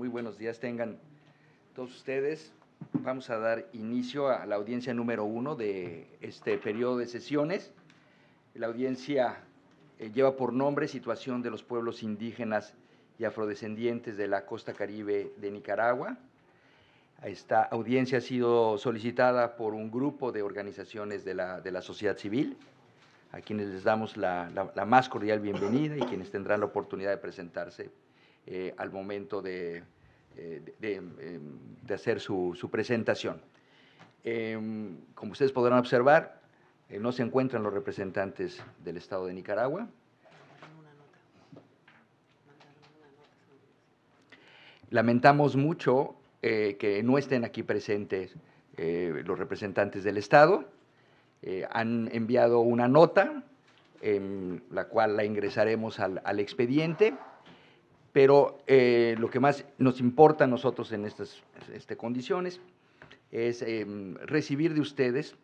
Muy buenos días tengan todos ustedes. Vamos a dar inicio a la audiencia número uno de este periodo de sesiones. La audiencia eh, lleva por nombre Situación de los Pueblos Indígenas y Afrodescendientes de la Costa Caribe de Nicaragua. Esta audiencia ha sido solicitada por un grupo de organizaciones de la, sociedad civil, a quienes les damos la, la más cordial bienvenida y quienes tendrán la oportunidad de presentarse eh, al momento de, eh, em, hacer su, presentación. Em, como ustedes podrán observar, eh, no se encuentran los representantes del Estado de Nicaragua. Lamentamos mucho que no estén aquí presentes los representantes del Estado. han enviado una nota, em, la cual la ingresaremos al, al expediente. Pero eh, lo que más nos importa a nosotros en estas este, condiciones es em, recibir de ustedes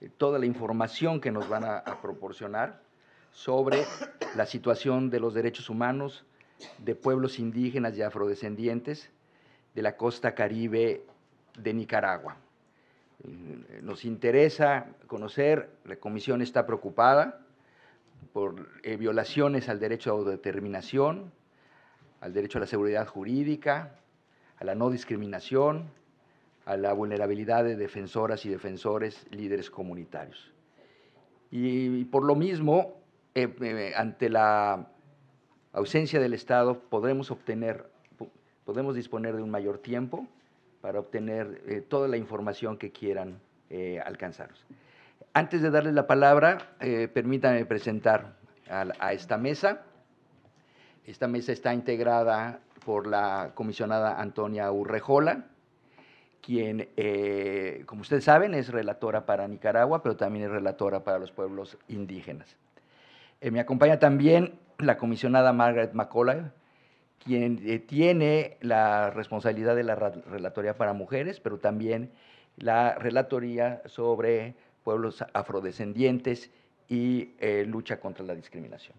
eh, toda la información que nos van a, proporcionar sobre la situación de los derechos humanos de pueblos indígenas y afrodescendientes de la costa caribe de Nicaragua. Mm, nos interesa conocer, la Comisión está preocupada por eh, violaciones al derecho a autodeterminación, al derecho a la seguridad jurídica, a la no discriminación, a la vulnerabilidad de defensoras y defensores líderes comunitarios. Y, por lo mismo, eh, eh, ante la ausencia del Estado, podremos obtener, podemos disponer de un mayor tiempo para obtener eh, toda la información que quieran alcanzarnos. Antes de darles la palabra, permítanme presentar a esta mesa. Esta mesa está integrada por la comisionada Antonia Urrejola, quien, eh, como ustedes saben, es relatora para Nicaragua, pero también es relatora para los pueblos indígenas. Eh, me acompaña también la comisionada Margaret McCullough, quien eh, tiene la responsabilidad de la relatoría para mujeres, pero también la relatoría sobre pueblos afrodescendientes y lucha contra la discriminación.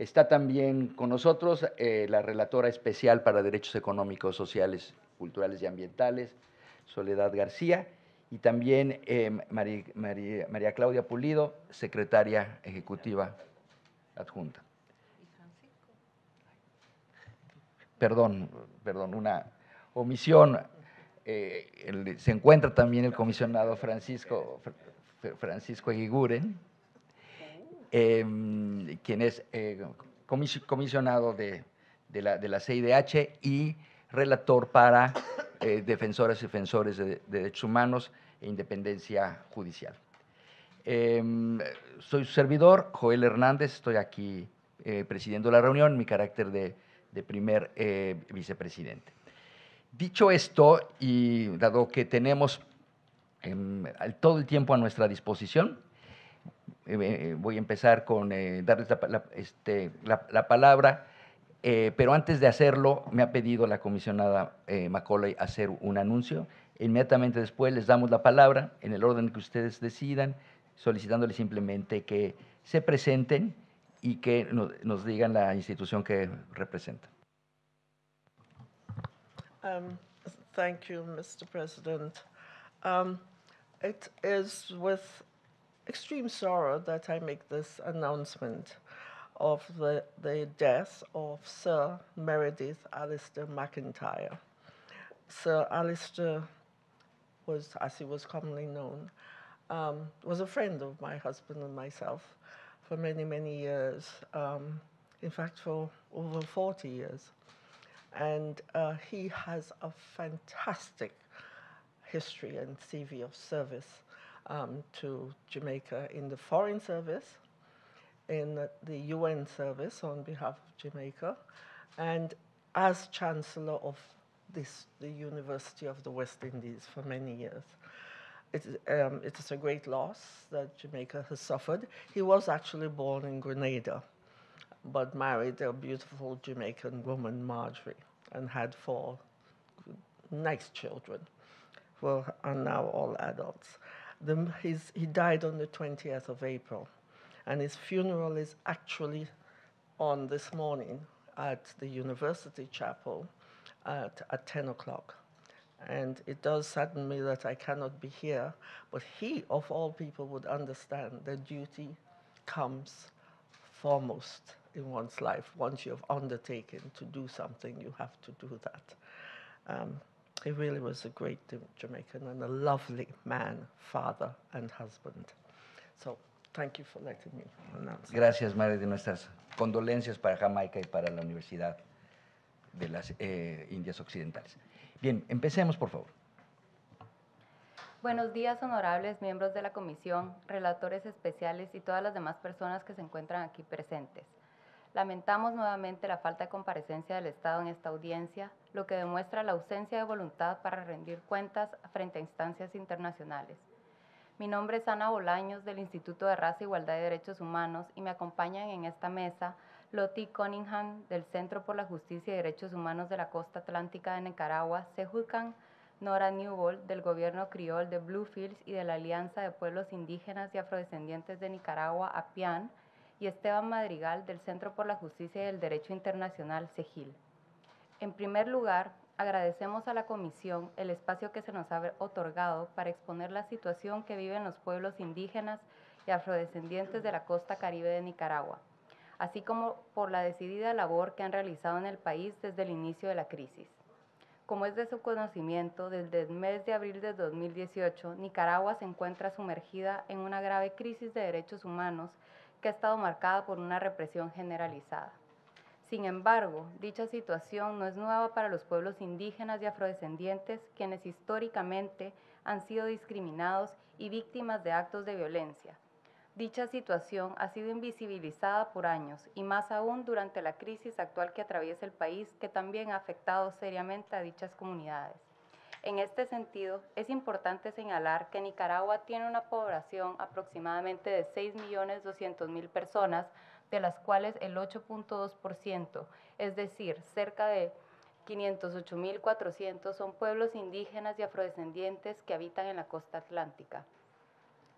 Está también con nosotros eh, la relatora especial para derechos económicos, sociales, culturales y ambientales, Soledad García, y también em, María, Claudia Pulido, secretaria ejecutiva adjunta. Perdón, perdón, una omisión. Eh, se encuentra también el comisionado Francisco, Francisco Em, quien es eh, comisionado de, la, de, CIDH y relator para eh, defensoras y defensores de, derechos humanos e independencia judicial. Em, soy su servidor, Joel Hernández, estoy aquí eh, presidiendo la reunión, mi carácter de, primer vicepresidente. Dicho esto, y dado que tenemos em, todo el tiempo a nuestra disposición, eh, voy a empezar con eh, darles la, este, palabra, eh, pero antes de hacerlo me ha pedido la comisionada Macaulay hacer un anuncio. Inmediatamente después les damos la palabra en el orden que ustedes decidan, solicitándoles simplemente que se presenten y que nos, digan la institución que representan. Um, President. Um, extreme sorrow that I make this announcement of the, the death of Sir Meredith Alister MacIntyre. Sir Alister was, as he was commonly known, um, was a friend of my husband and myself for many, many years. Um, in fact, for over 40 years. And uh, he has a fantastic history and CV of service um, to Jamaica in the Foreign Service, in the UN Service on behalf of Jamaica, and as Chancellor of this, the University of the West Indies for many years. It, um, it is a great loss that Jamaica has suffered. He was actually born in Grenada, but married a beautiful Jamaican woman, Marjorie, and had four nice children, who are now all adults. The, his, he died on the 20th of April, and his funeral is actually on this morning at the University Chapel at, at 10 o'clock. And it does sadden me that I cannot be here, but he, of all people, would understand that duty comes foremost in one's life. Once you have undertaken to do something, you have to do that. Um, he really was a great Jamaican and a lovely man, father and husband. So thank you for letting me Gracias, madre, de nuestras condolencias para Jamaica y para la Universidad de las eh, Indias Occidentales. Bien, empecemos, por favor. Buenos días, honorables miembros de la comisión, relatores especiales y todas las demás personas que se encuentran aquí presentes. Lamentamos nuevamente la falta de comparecencia del Estado en esta audiencia, lo que demuestra la ausencia de voluntad para rendir cuentas frente a instancias internacionales. Mi nombre es Ana Bolaños del Instituto de Raza, Igualdad y Derechos Humanos y me acompañan en esta mesa Loti Cunningham del Centro por la Justicia y Derechos Humanos de la Costa Atlántica de Nicaragua, Sehulcan, Nora Newbold del gobierno criol de Bluefields y de la Alianza de Pueblos Indígenas y Afrodescendientes de Nicaragua, APIAN, y Esteban Madrigal del Centro por la Justicia y el Derecho Internacional, CEGIL. En primer lugar, agradecemos a la Comisión el espacio que se nos ha otorgado para exponer la situación que viven los pueblos indígenas y afrodescendientes de la costa caribe de Nicaragua, así como por la decidida labor que han realizado en el país desde el inicio de la crisis. Como es de su conocimiento, desde el mes de abril de 2018, Nicaragua se encuentra sumergida en una grave crisis de derechos humanos que ha estado marcada por una represión generalizada. Sin embargo, dicha situación no es nueva para los pueblos indígenas y afrodescendientes, quienes históricamente han sido discriminados y víctimas de actos de violencia. Dicha situación ha sido invisibilizada por años y más aún durante la crisis actual que atraviesa el país, que también ha afectado seriamente a dichas comunidades. En este sentido, es importante señalar que Nicaragua tiene una población aproximadamente de 6.200.000 personas, de las cuales el 8.2%, es decir, cerca de 508.400 son pueblos indígenas y afrodescendientes que habitan en la costa atlántica.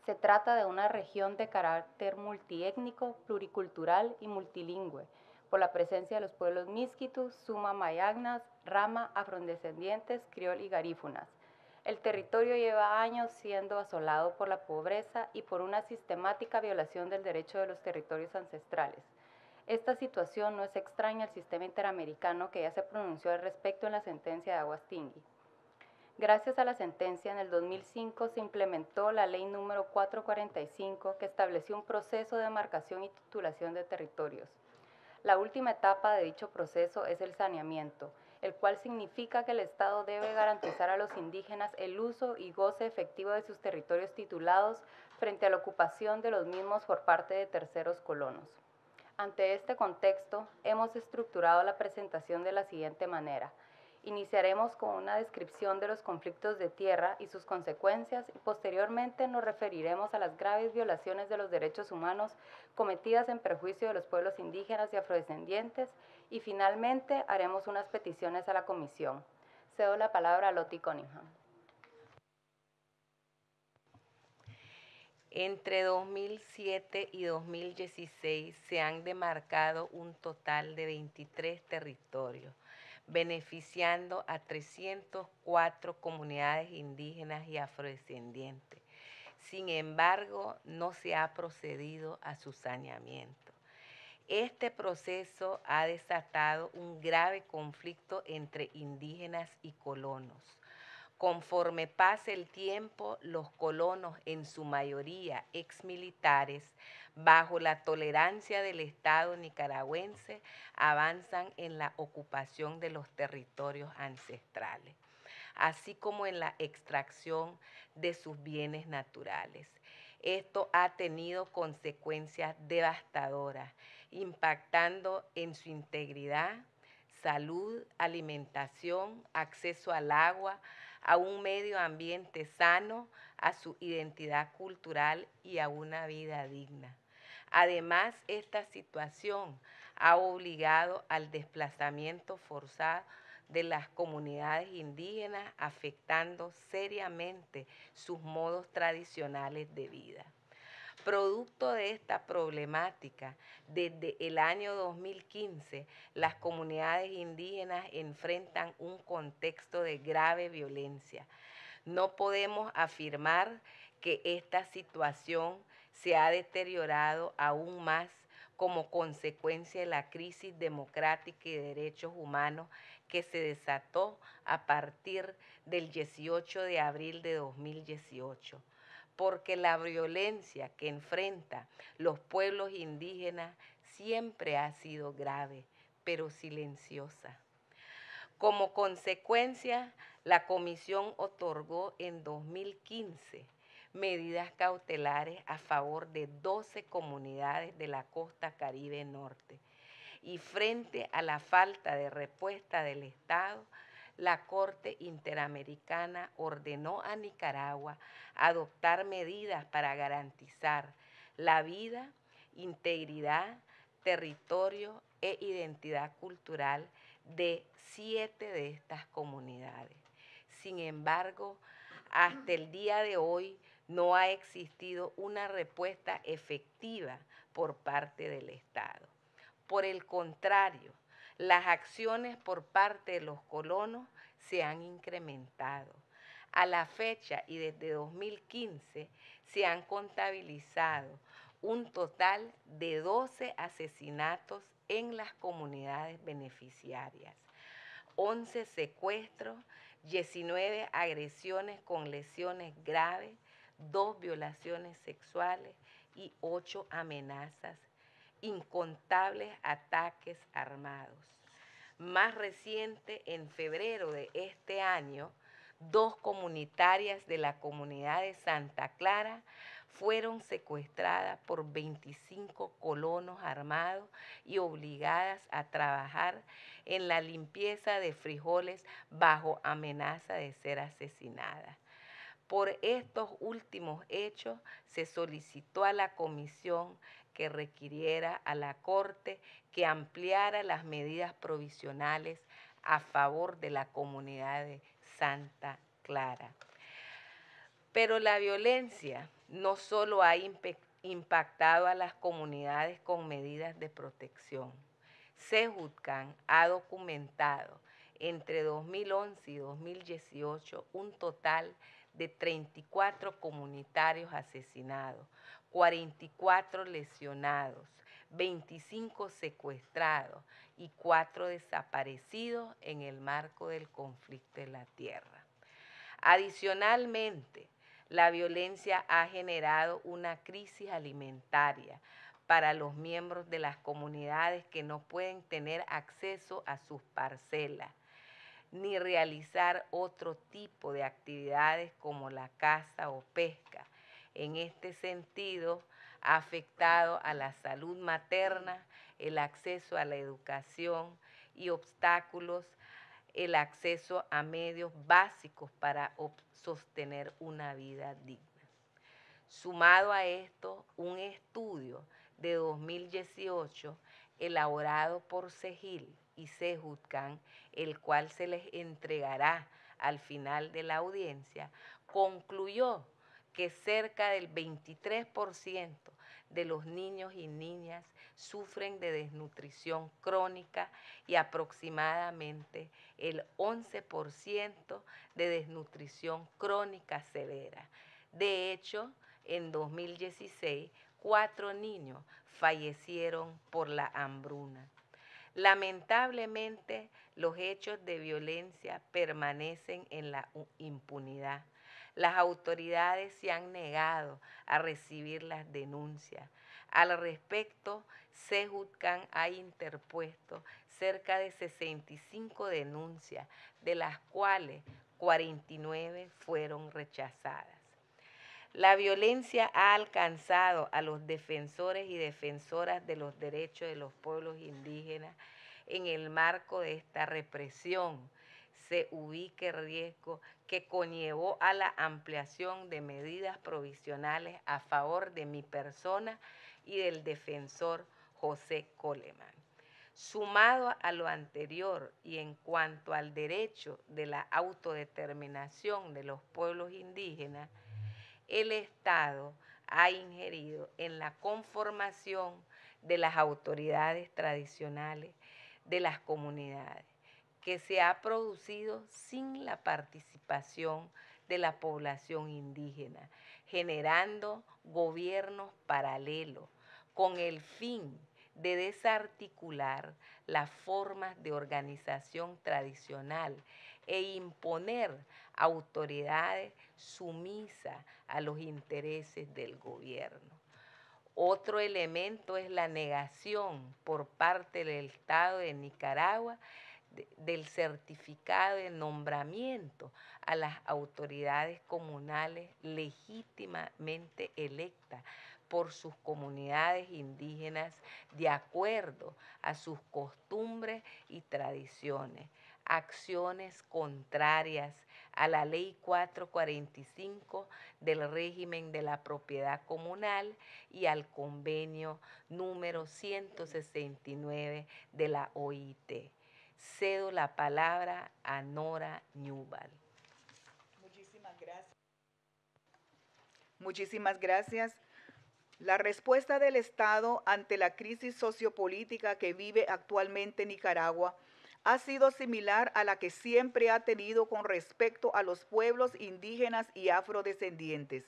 Se trata de una región de carácter multiétnico, pluricultural y multilingüe, por la presencia de los pueblos misquitus, suma mayagnas, rama, afrodescendientes, criol y garífunas. El territorio lleva años siendo asolado por la pobreza y por una sistemática violación del derecho de los territorios ancestrales. Esta situación no es extraña al sistema interamericano que ya se pronunció al respecto en la sentencia de Aguastingui. Gracias a la sentencia, en el 2005 se implementó la ley número 445 que estableció un proceso de demarcación y titulación de territorios. La última etapa de dicho proceso es el saneamiento, el cual significa que el Estado debe garantizar a los indígenas el uso y goce efectivo de sus territorios titulados frente a la ocupación de los mismos por parte de terceros colonos. Ante este contexto, hemos estructurado la presentación de la siguiente manera. Iniciaremos con una descripción de los conflictos de tierra y sus consecuencias y posteriormente nos referiremos a las graves violaciones de los derechos humanos cometidas en perjuicio de los pueblos indígenas y afrodescendientes y finalmente haremos unas peticiones a la comisión. Cedo la palabra a Lottie Cunningham. Entre 2007 y 2016 se han demarcado un total de 23 territorios beneficiando a 304 comunidades indígenas y afrodescendientes. Sin embargo, no se ha procedido a su saneamiento. Este proceso ha desatado un grave conflicto entre indígenas y colonos Conforme pasa el tiempo, los colonos, en su mayoría exmilitares, bajo la tolerancia del Estado nicaragüense, avanzan en la ocupación de los territorios ancestrales, así como en la extracción de sus bienes naturales. Esto ha tenido consecuencias devastadoras, impactando en su integridad, salud, alimentación, acceso al agua, a un medio ambiente sano, a su identidad cultural y a una vida digna. Además, esta situación ha obligado al desplazamiento forzado de las comunidades indígenas, afectando seriamente sus modos tradicionales de vida. Producto de esta problemática, desde el año 2015, las comunidades indígenas enfrentan un contexto de grave violencia. No podemos afirmar que esta situación se ha deteriorado aún más como consecuencia de la crisis democrática y de derechos humanos que se desató a partir del 18 de abril de 2018 porque la violencia que enfrenta los pueblos indígenas siempre ha sido grave, pero silenciosa. Como consecuencia, la comisión otorgó en 2015 medidas cautelares a favor de 12 comunidades de la costa caribe norte. Y frente a la falta de respuesta del Estado, la Corte Interamericana ordenó a Nicaragua adoptar medidas para garantizar la vida, integridad, territorio e identidad cultural de siete de estas comunidades. Sin embargo, hasta el día de hoy no ha existido una respuesta efectiva por parte del Estado. Por el contrario, las acciones por parte de los colonos se han incrementado. A la fecha y desde 2015 se han contabilizado un total de 12 asesinatos en las comunidades beneficiarias, 11 secuestros, 19 agresiones con lesiones graves, 2 violaciones sexuales y 8 amenazas incontables ataques armados. Más reciente, en febrero de este año, dos comunitarias de la comunidad de Santa Clara fueron secuestradas por 25 colonos armados y obligadas a trabajar en la limpieza de frijoles bajo amenaza de ser asesinadas. Por estos últimos hechos se solicitó a la Comisión que requiriera a la Corte que ampliara las medidas provisionales a favor de la comunidad de Santa Clara. Pero la violencia no solo ha impactado a las comunidades con medidas de protección. Sejutcan ha documentado entre 2011 y 2018 un total de 34 comunitarios asesinados, 44 lesionados, 25 secuestrados y 4 desaparecidos en el marco del conflicto en la tierra. Adicionalmente, la violencia ha generado una crisis alimentaria para los miembros de las comunidades que no pueden tener acceso a sus parcelas ni realizar otro tipo de actividades como la caza o pesca en este sentido ha afectado a la salud materna, el acceso a la educación y obstáculos, el acceso a medios básicos para sostener una vida digna. Sumado a esto, un estudio de 2018 elaborado por Segil y Sejutcan, el cual se les entregará al final de la audiencia, concluyó que cerca del 23% de los niños y niñas sufren de desnutrición crónica y aproximadamente el 11% de desnutrición crónica severa. De hecho, en 2016, cuatro niños fallecieron por la hambruna. Lamentablemente, los hechos de violencia permanecen en la impunidad las autoridades se han negado a recibir las denuncias. Al respecto, Sejutcan ha interpuesto cerca de 65 denuncias, de las cuales 49 fueron rechazadas. La violencia ha alcanzado a los defensores y defensoras de los derechos de los pueblos indígenas en el marco de esta represión. Se ubica riesgo que conllevó a la ampliación de medidas provisionales a favor de mi persona y del defensor José Coleman. Sumado a lo anterior y en cuanto al derecho de la autodeterminación de los pueblos indígenas, el Estado ha ingerido en la conformación de las autoridades tradicionales de las comunidades que se ha producido sin la participación de la población indígena, generando gobiernos paralelos con el fin de desarticular las formas de organización tradicional e imponer autoridades sumisas a los intereses del gobierno. Otro elemento es la negación por parte del Estado de Nicaragua del certificado de nombramiento a las autoridades comunales legítimamente electas por sus comunidades indígenas de acuerdo a sus costumbres y tradiciones. Acciones contrarias a la ley 445 del régimen de la propiedad comunal y al convenio número 169 de la OIT. Cedo la palabra a Nora Newbal. Muchísimas gracias. Muchísimas gracias. La respuesta del Estado ante la crisis sociopolítica que vive actualmente Nicaragua ha sido similar a la que siempre ha tenido con respecto a los pueblos indígenas y afrodescendientes.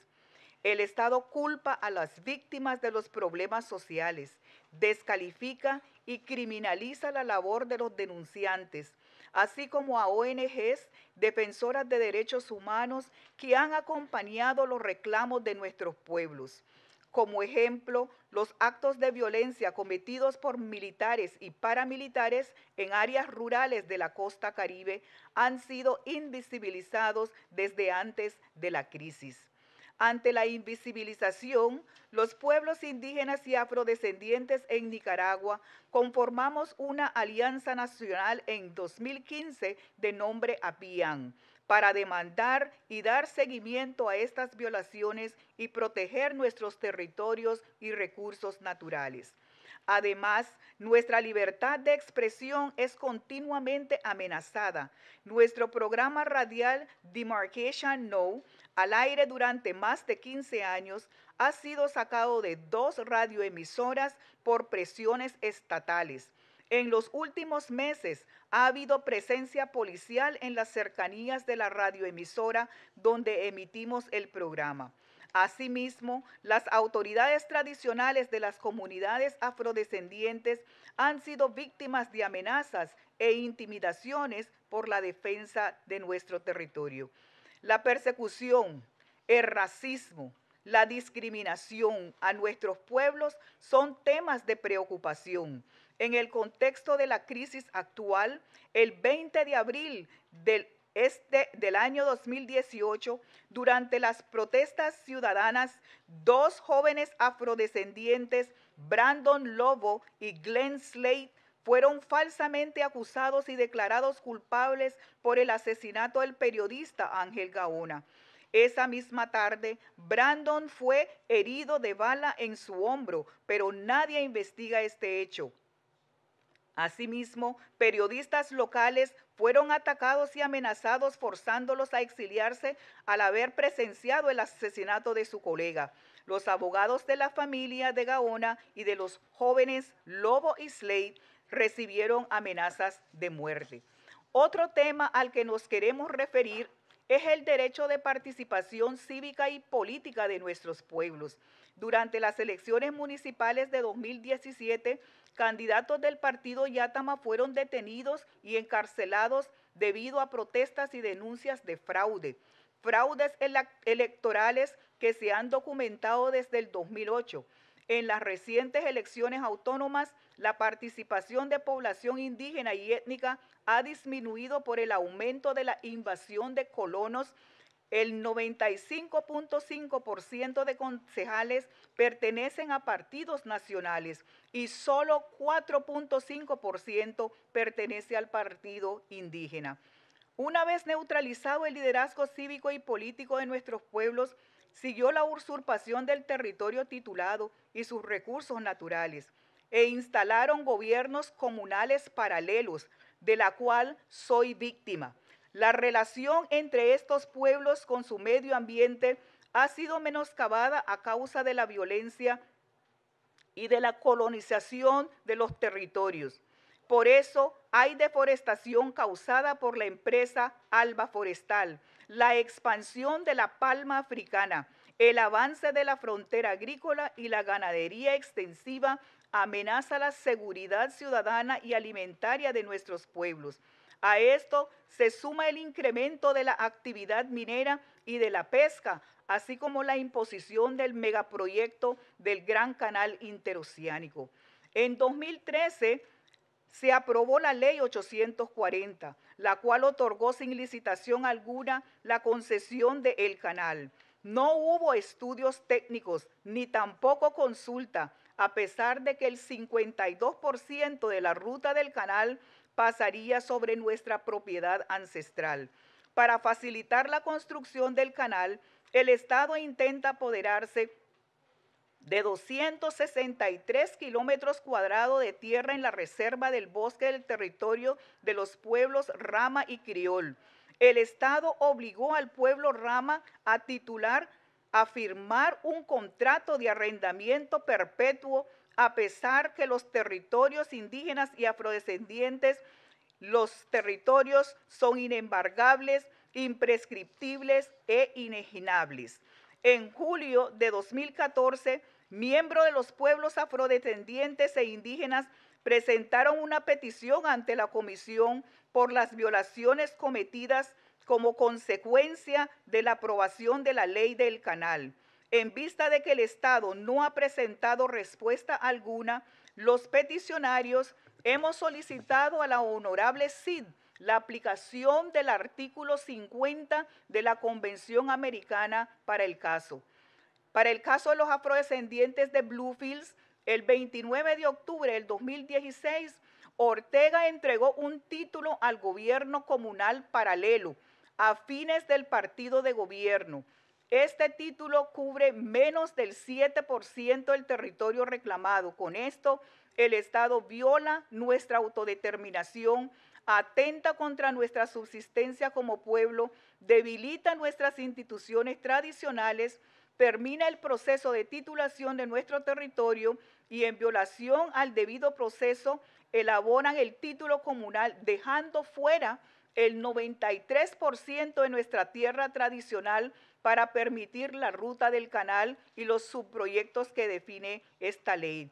El Estado culpa a las víctimas de los problemas sociales, descalifica y criminaliza la labor de los denunciantes, así como a ONGs defensoras de derechos humanos que han acompañado los reclamos de nuestros pueblos. Como ejemplo, los actos de violencia cometidos por militares y paramilitares en áreas rurales de la costa caribe han sido invisibilizados desde antes de la crisis ante la invisibilización, los pueblos indígenas y afrodescendientes en Nicaragua conformamos una alianza nacional en 2015 de nombre APIAN para demandar y dar seguimiento a estas violaciones y proteger nuestros territorios y recursos naturales. Además, nuestra libertad de expresión es continuamente amenazada. Nuestro programa radial Demarcation No al aire durante más de 15 años, ha sido sacado de dos radioemisoras por presiones estatales. En los últimos meses ha habido presencia policial en las cercanías de la radioemisora donde emitimos el programa. Asimismo, las autoridades tradicionales de las comunidades afrodescendientes han sido víctimas de amenazas e intimidaciones por la defensa de nuestro territorio la persecución, el racismo, la discriminación a nuestros pueblos son temas de preocupación. En el contexto de la crisis actual, el 20 de abril del, este, del año 2018, durante las protestas ciudadanas, dos jóvenes afrodescendientes, Brandon Lobo y Glenn Slade, fueron falsamente acusados y declarados culpables por el asesinato del periodista Ángel Gaona. Esa misma tarde, Brandon fue herido de bala en su hombro, pero nadie investiga este hecho. Asimismo, periodistas locales fueron atacados y amenazados forzándolos a exiliarse al haber presenciado el asesinato de su colega. Los abogados de la familia de Gaona y de los jóvenes Lobo y Slade recibieron amenazas de muerte. Otro tema al que nos queremos referir es el derecho de participación cívica y política de nuestros pueblos. Durante las elecciones municipales de 2017, candidatos del partido Yatama fueron detenidos y encarcelados debido a protestas y denuncias de fraude, fraudes electorales que se han documentado desde el 2008 en las recientes elecciones autónomas, la participación de población indígena y étnica ha disminuido por el aumento de la invasión de colonos. El 95.5% de concejales pertenecen a partidos nacionales y solo 4.5% pertenece al partido indígena. Una vez neutralizado el liderazgo cívico y político de nuestros pueblos, siguió la usurpación del territorio titulado y sus recursos naturales e instalaron gobiernos comunales paralelos, de la cual soy víctima. La relación entre estos pueblos con su medio ambiente ha sido menoscabada a causa de la violencia y de la colonización de los territorios. Por eso hay deforestación causada por la empresa Alba Forestal, la expansión de la palma africana, el avance de la frontera agrícola y la ganadería extensiva amenaza la seguridad ciudadana y alimentaria de nuestros pueblos. A esto se suma el incremento de la actividad minera y de la pesca, así como la imposición del megaproyecto del Gran Canal Interoceánico. En 2013 se aprobó la Ley 840, la cual otorgó sin licitación alguna la concesión del canal. No hubo estudios técnicos ni tampoco consulta, a pesar de que el 52% de la ruta del canal pasaría sobre nuestra propiedad ancestral. Para facilitar la construcción del canal, el Estado intenta apoderarse de 263 kilómetros cuadrados de tierra en la reserva del bosque del territorio de los pueblos Rama y Criol. El Estado obligó al pueblo Rama a titular, a firmar un contrato de arrendamiento perpetuo, a pesar que los territorios indígenas y afrodescendientes, los territorios son inembargables, imprescriptibles e ineginables. En julio de 2014, Miembros de los pueblos afrodescendientes e indígenas, presentaron una petición ante la Comisión por las violaciones cometidas como consecuencia de la aprobación de la ley del canal. En vista de que el Estado no ha presentado respuesta alguna, los peticionarios hemos solicitado a la honorable CID la aplicación del artículo 50 de la Convención Americana para el caso. Para el caso de los afrodescendientes de Bluefields, el 29 de octubre del 2016, Ortega entregó un título al gobierno comunal paralelo a fines del partido de gobierno. Este título cubre menos del 7% del territorio reclamado. Con esto, el Estado viola nuestra autodeterminación, atenta contra nuestra subsistencia como pueblo, debilita nuestras instituciones tradicionales termina el proceso de titulación de nuestro territorio y en violación al debido proceso elaboran el título comunal dejando fuera el 93% de nuestra tierra tradicional para permitir la ruta del canal y los subproyectos que define esta ley.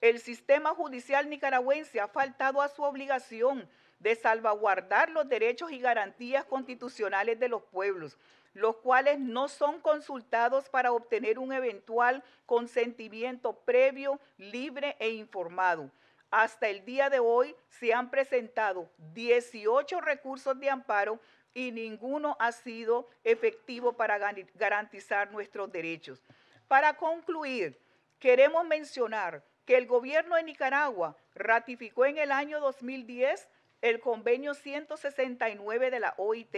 El sistema judicial nicaragüense ha faltado a su obligación de salvaguardar los derechos y garantías constitucionales de los pueblos, los cuales no son consultados para obtener un eventual consentimiento previo, libre e informado. Hasta el día de hoy se han presentado 18 recursos de amparo y ninguno ha sido efectivo para garantizar nuestros derechos. Para concluir, queremos mencionar que el gobierno de Nicaragua ratificó en el año 2010 el convenio 169 de la OIT,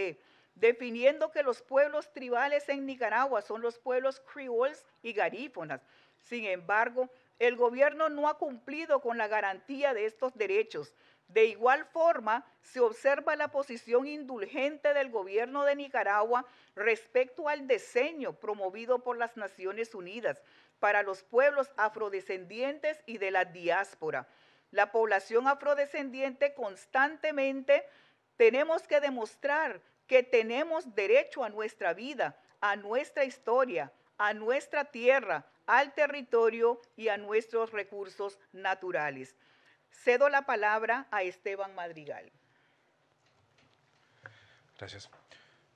definiendo que los pueblos tribales en Nicaragua son los pueblos criollos y garífonas. Sin embargo, el gobierno no ha cumplido con la garantía de estos derechos. De igual forma, se observa la posición indulgente del gobierno de Nicaragua respecto al diseño promovido por las Naciones Unidas para los pueblos afrodescendientes y de la diáspora. La población afrodescendiente constantemente tenemos que demostrar que tenemos derecho a nuestra vida, a nuestra historia, a nuestra tierra, al territorio y a nuestros recursos naturales. Cedo la palabra a Esteban Madrigal. Gracias.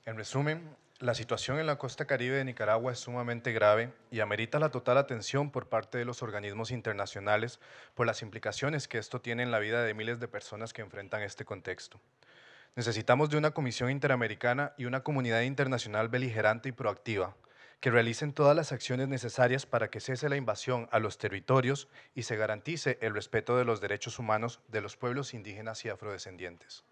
En resumen, la situación en la costa caribe de Nicaragua es sumamente grave y amerita la total atención por parte de los organismos internacionales por las implicaciones que esto tiene en la vida de miles de personas que enfrentan este contexto. Necesitamos de una Comisión Interamericana y una comunidad internacional beligerante y proactiva que realicen todas las acciones necesarias para que cese la invasión a los territorios y se garantice el respeto de los derechos humanos de los pueblos indígenas y afrodescendientes.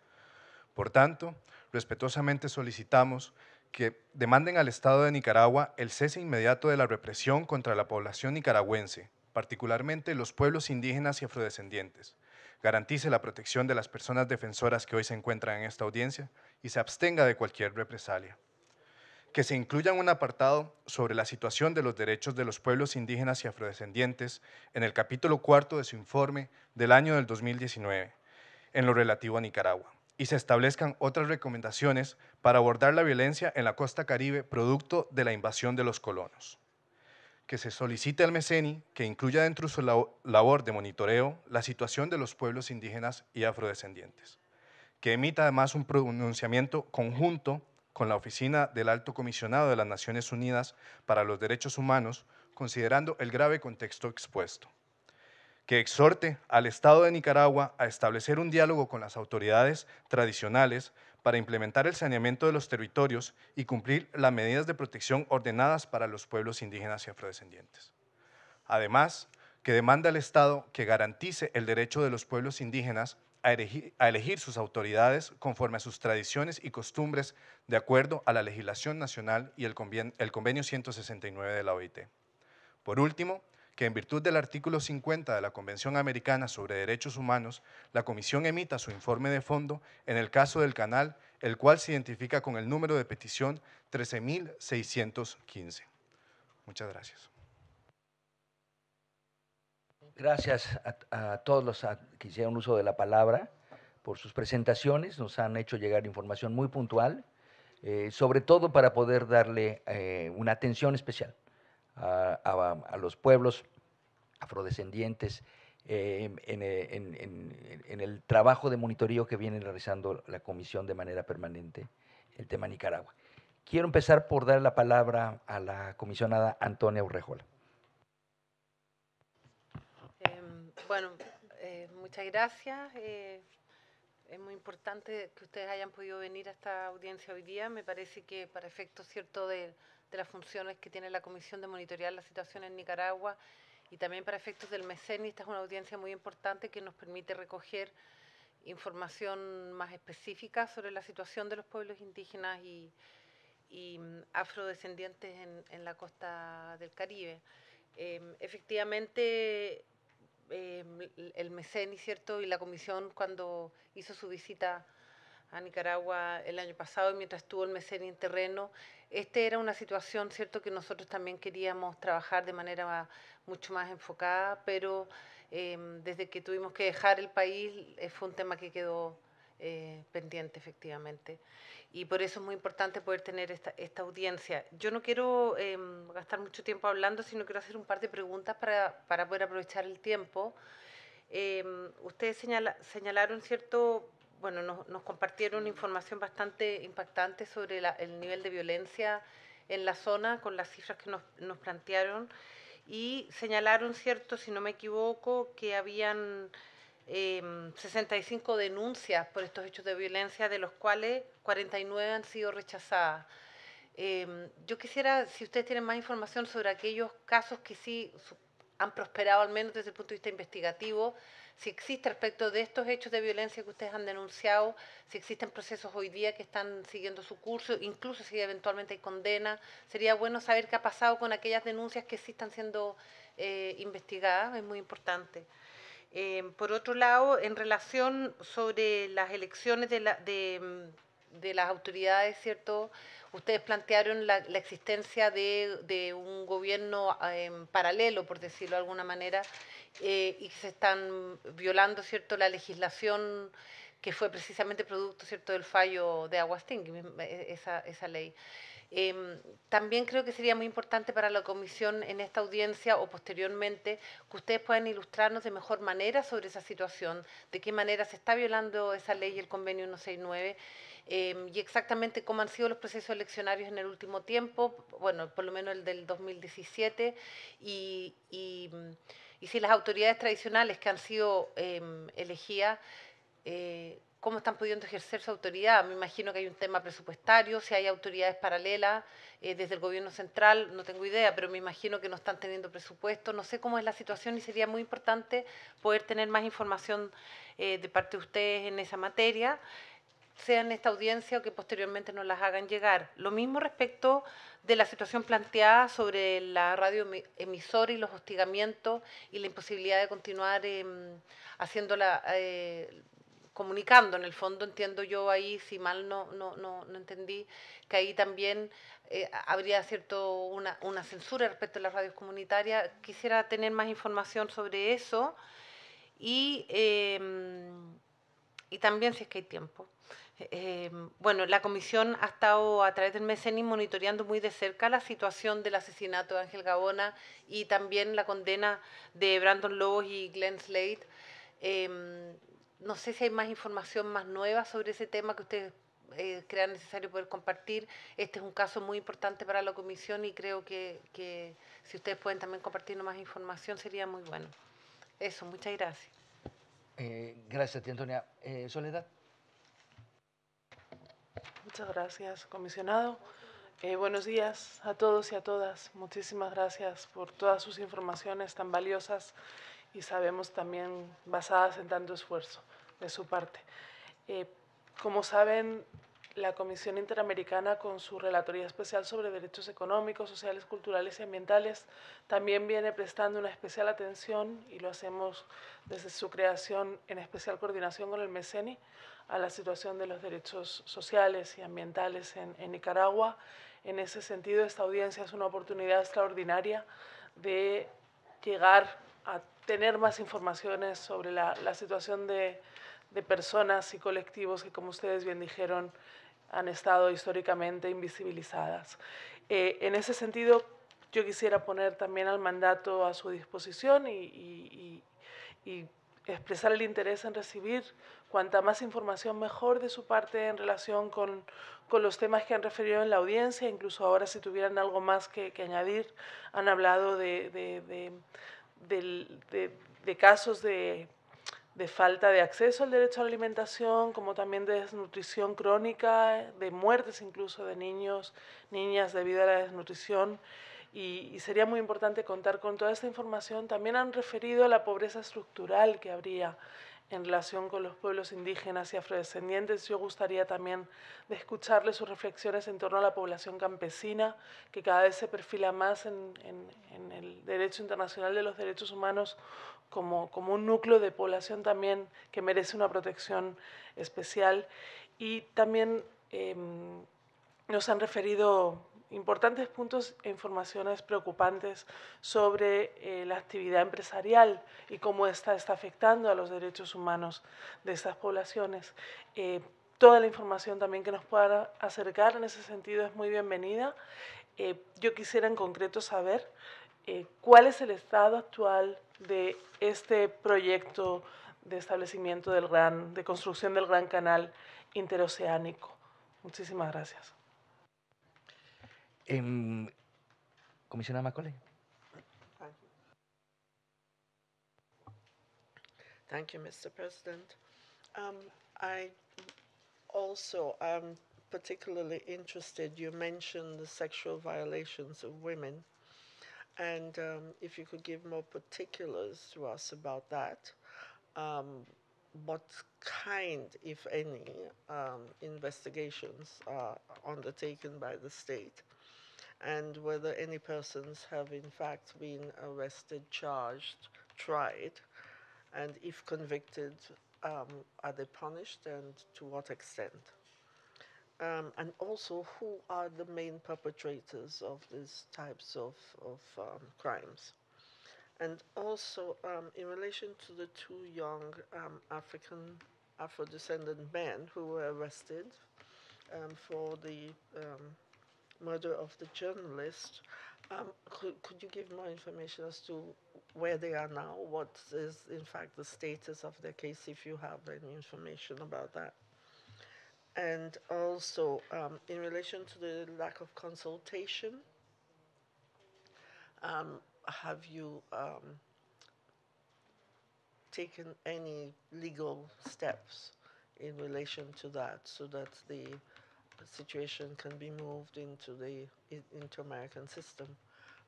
Por tanto, respetuosamente solicitamos que demanden al Estado de Nicaragua el cese inmediato de la represión contra la población nicaragüense, particularmente los pueblos indígenas y afrodescendientes, garantice la protección de las personas defensoras que hoy se encuentran en esta audiencia y se abstenga de cualquier represalia. Que se incluya un apartado sobre la situación de los derechos de los pueblos indígenas y afrodescendientes en el capítulo cuarto de su informe del año del 2019, en lo relativo a Nicaragua y se establezcan otras recomendaciones para abordar la violencia en la costa caribe producto de la invasión de los colonos que se solicite al MECENI que incluya dentro de su labor de monitoreo la situación de los pueblos indígenas y afrodescendientes, que emita además un pronunciamiento conjunto con la Oficina del Alto Comisionado de las Naciones Unidas para los Derechos Humanos, considerando el grave contexto expuesto, que exhorte al Estado de Nicaragua a establecer un diálogo con las autoridades tradicionales para implementar el saneamiento de los territorios y cumplir las medidas de protección ordenadas para los pueblos indígenas y afrodescendientes. Además, que demanda al Estado que garantice el derecho de los pueblos indígenas a elegir, sus autoridades conforme a sus tradiciones y costumbres de acuerdo a la legislación nacional y el el convenio 169 de la OIT. Por último, que en virtud del artículo 50 de la Convención Americana sobre Derechos Humanos, la Comisión emita su informe de fondo en el caso del canal, el cual se identifica con el número de petición 13.615. Muchas gracias. Gracias a, todos los que hicieron uso de la palabra por sus presentaciones. Nos han hecho llegar información muy puntual, eh, sobre todo para poder darle eh, una atención especial a, los pueblos afrodescendientes em, eh, en, el trabajo de monitoreo que viene realizando la Comisión de manera permanente el tema Nicaragua. Quiero empezar por dar la palabra a la comisionada Antonia Urrejola. Em, bueno, eh, muchas gracias. Eh, es muy importante que ustedes hayan podido venir a esta audiencia hoy día. Me parece que para efectos cierto de de las funciones que tiene la Comisión de monitorear la situación en Nicaragua y también para efectos del MECENI, esta es una audiencia muy importante que nos permite recoger información más específica sobre la situación de los pueblos indígenas y, y mm, afrodescendientes en, la costa del Caribe. Em, efectivamente, em, el MECENI, ¿cierto? Y la comisión cuando hizo su visita a Nicaragua el año pasado, y mientras estuvo el MECENI en terreno, esta era una situación, cierto, que nosotros también queríamos trabajar de manera mucho más enfocada, pero em, desde que tuvimos que dejar el país eh, fue un tema que quedó eh, pendiente, efectivamente. Y por eso es muy importante poder tener esta, audiencia. Yo no quiero em, gastar mucho tiempo hablando, sino quiero hacer un par de preguntas para, poder aprovechar el tiempo. Em, ustedes señala, señalaron, ¿cierto?, bueno, nos, compartieron información bastante impactante sobre el nivel de violencia en la zona con las cifras que nos, plantearon y señalaron, cierto, si no me equivoco, que habían 65 em, denuncias por estos hechos de violencia, de los cuales 49 han sido rechazadas. Em, yo quisiera, si ustedes tienen más información sobre aquellos casos que sí han prosperado, al menos desde el punto de vista investigativo, si existe respecto de estos hechos de violencia que ustedes han denunciado, si existen procesos hoy día que están siguiendo su curso, incluso si eventualmente hay condena. Sería bueno saber qué ha pasado con aquellas denuncias que sí están siendo eh, investigadas, es muy importante. Eh, por otro lado, en relación sobre las elecciones de, la, de mm, de las autoridades, ¿cierto? Ustedes plantearon la, la existencia de, de, un gobierno em, paralelo, por decirlo de alguna manera, eh, y se están violando, ¿cierto?, la legislación que fue precisamente producto, ¿cierto?, del fallo de Aguastín, eh, esa, esa ley. Em, también creo que sería muy importante para la comisión en esta audiencia o posteriormente que ustedes puedan ilustrarnos de mejor manera sobre esa situación, de qué manera se está violando esa ley y el convenio 169 Em, y exactamente cómo han sido los procesos eleccionarios en el último tiempo, bueno, por lo menos el del 2017, y, y, mm, y si las autoridades tradicionales que han sido em, elegidas, eh, cómo están pudiendo ejercer su autoridad. Me imagino que hay un tema presupuestario, si hay autoridades paralelas eh, desde el gobierno central, no tengo idea, pero me imagino que no están teniendo presupuesto. No sé cómo es la situación y sería muy importante poder tener más información eh, de parte de ustedes en esa materia. Sean esta audiencia o que posteriormente nos las hagan llegar. Lo mismo respecto de la situación planteada sobre la radio emisora y los hostigamientos y la imposibilidad de continuar em, haciéndola, eh, comunicando. En el fondo entiendo yo ahí, si mal no, no, no, entendí, que ahí también eh, habría cierto una, censura respecto a las radios comunitarias. Quisiera tener más información sobre eso y, em, y también si es que hay tiempo. Em, bueno, la comisión ha estado a través del MECENI monitoreando muy de cerca la situación del asesinato de Ángel Gabona y también la condena de Brandon Lobos y Glenn Slade. Em, no sé si hay más información más nueva sobre ese tema que ustedes eh, crean necesario poder compartir. Este es un caso muy importante para la comisión y creo que, que si ustedes pueden también compartirnos más información sería muy bueno. Eso, muchas gracias. Eh, gracias, tía Antonia. Eh, Soledad. Muchas gracias, comisionado. Eh, buenos días a todos y a todas. Muchísimas gracias por todas sus informaciones tan valiosas y sabemos también basadas en tanto esfuerzo de su parte. Eh, como saben, la Comisión Interamericana con su Relatoría Especial sobre Derechos Económicos, Sociales, Culturales y Ambientales también viene prestando una especial atención y lo hacemos desde su creación, en especial coordinación con el MECENI, a la situación de los derechos sociales y ambientales en, Nicaragua. En ese sentido, esta audiencia es una oportunidad extraordinaria de llegar a tener más informaciones sobre la, situación de, de personas y colectivos que, como ustedes bien dijeron, han estado históricamente invisibilizadas. Eh, en ese sentido, yo quisiera poner también al mandato a su disposición y, expresar el interés en recibir cuanta más información mejor de su parte en relación con, con, los temas que han referido en la audiencia, incluso ahora si tuvieran algo más que, que añadir, han hablado de, de, de, de casos de de falta de acceso al derecho a la alimentación, como también de desnutrición crónica, de muertes incluso de niños, niñas debido a la desnutrición. Y, sería muy importante contar con toda esta información. También han referido a la pobreza estructural que habría en relación con los pueblos indígenas y afrodescendientes. Yo gustaría también de escucharle sus reflexiones en torno a la población campesina, que cada vez se perfila más en, el derecho internacional de los derechos humanos como, como, un núcleo de población también que merece una protección especial. Y también em, nos han referido importantes puntos e informaciones preocupantes sobre eh, la actividad empresarial y cómo esta está afectando a los derechos humanos de estas poblaciones. Eh, toda la información también que nos pueda acercar en ese sentido es muy bienvenida. Eh, yo quisiera en concreto saber cuál es el estado actual de este proyecto de establecimiento del gran, de construcción del gran canal interoceánico. Muchísimas gracias. Commissioner Comisionada Macaulay. Thank you. Thank you, Mr. President. Um, I also am particularly interested. You mentioned the sexual violations of women, and um, if you could give more particulars to us about that, um, what kind, if any, um, investigations are undertaken by the state and whether any persons have in fact been arrested, charged, tried, and if convicted, um, are they punished and to what extent? Um, and also, who are the main perpetrators of these types of, of um, crimes? And also, um, in relation to the two young um, African, Afro descendant men who were arrested um, for the murder of the journalist. Um, could, could you give more information as to where they are now? What is, in fact, the status of their case, if you have any information about that? And also, um, in relation to the lack of consultation, um, have you um, taken any legal steps in relation to that so that the situation can be moved into the inter-American system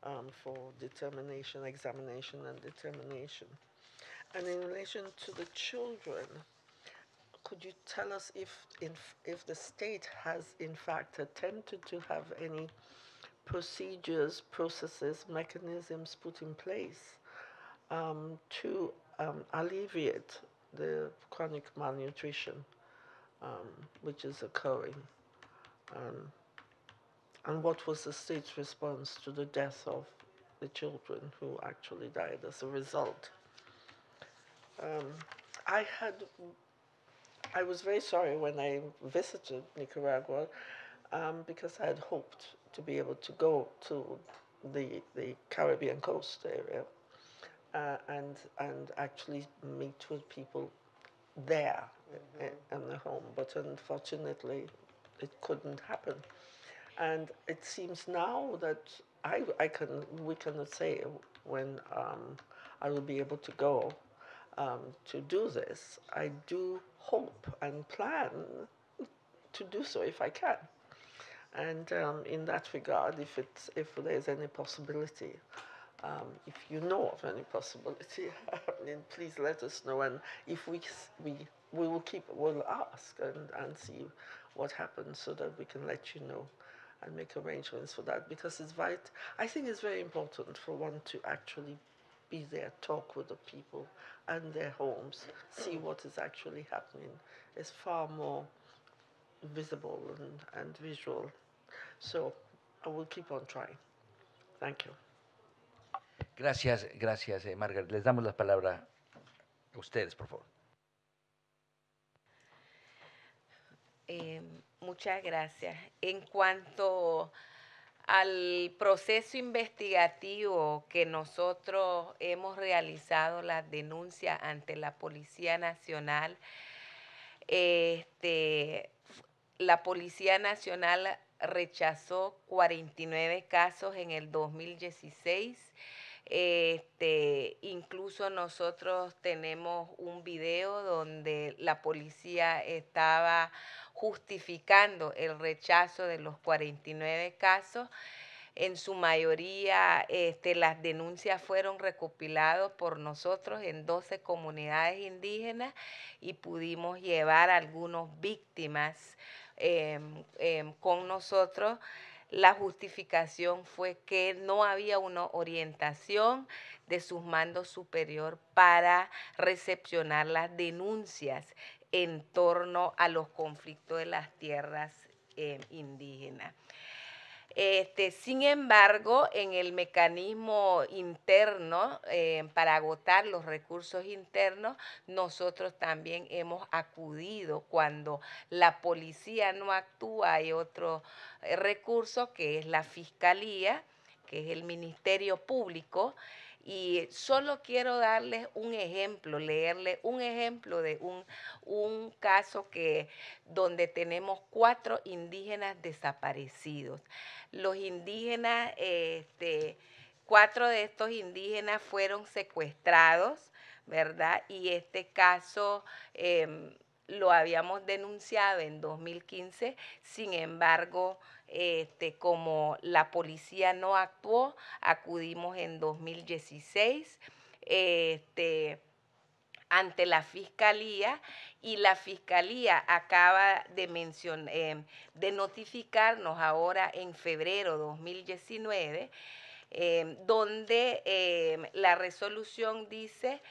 um, for determination, examination, and determination. And in relation to the children, could you tell us if, in, if the state has in fact attempted to have any procedures, processes, mechanisms put in place um, to um, alleviate the chronic malnutrition um, which is occurring. Um, and what was the state's response to the death of the children who actually died as a result? Um, I had, I was very sorry when I visited Nicaragua um, because I had hoped to be able to go to the, the Caribbean coast area uh, and, and actually meet with people there mm -hmm. in the home. But unfortunately, it couldn't happen. And it seems now that I, I can, we cannot say when um, I will be able to go um, to do this. I do hope and plan to do so if I can. And um, in that regard, if it's if there's any possibility, um, if you know of any possibility, then please let us know. And if we we we will keep, we'll ask and and see what happened so that we can let you know and make arrangements for that because it's vital. I think it's very important for one to actually be there, talk with the people and their homes, see what is actually happening. It's far more visible and, and visual. So I will keep on trying. Thank you. Gracias, gracias, eh, Margaret. Les damos la palabra a ustedes, por favor. Em, muchas gracias. En cuanto al proceso investigativo que nosotros hemos realizado, la denuncia ante la Policía Nacional, este, la Policía Nacional rechazó 49 casos en el 2016. Este, incluso nosotros tenemos un video donde la policía estaba justificando el rechazo de los 49 casos. En su mayoría, este, las denuncias fueron recopiladas por nosotros en 12 comunidades indígenas y pudimos llevar a algunas víctimas em, em, con nosotros. La justificación fue que no había una orientación de sus mandos superior para recepcionar las denuncias en torno a los conflictos de las tierras eh, indígenas. Este, sin embargo, en el mecanismo interno, eh, para agotar los recursos internos, nosotros también hemos acudido cuando la policía no actúa. Hay otro eh, recurso que es la fiscalía, que es el Ministerio Público, y solo quiero darles un ejemplo, leerles un ejemplo de un, caso que, donde tenemos cuatro indígenas desaparecidos. Los indígenas, este, cuatro de estos indígenas fueron secuestrados, ¿verdad? Y este caso... Em, lo habíamos denunciado en 2015, sin embargo, este, como la policía no actuó, acudimos en 2016 este, ante la fiscalía y la fiscalía acaba de, em, de notificarnos ahora en febrero 2019, em, donde em, la resolución dice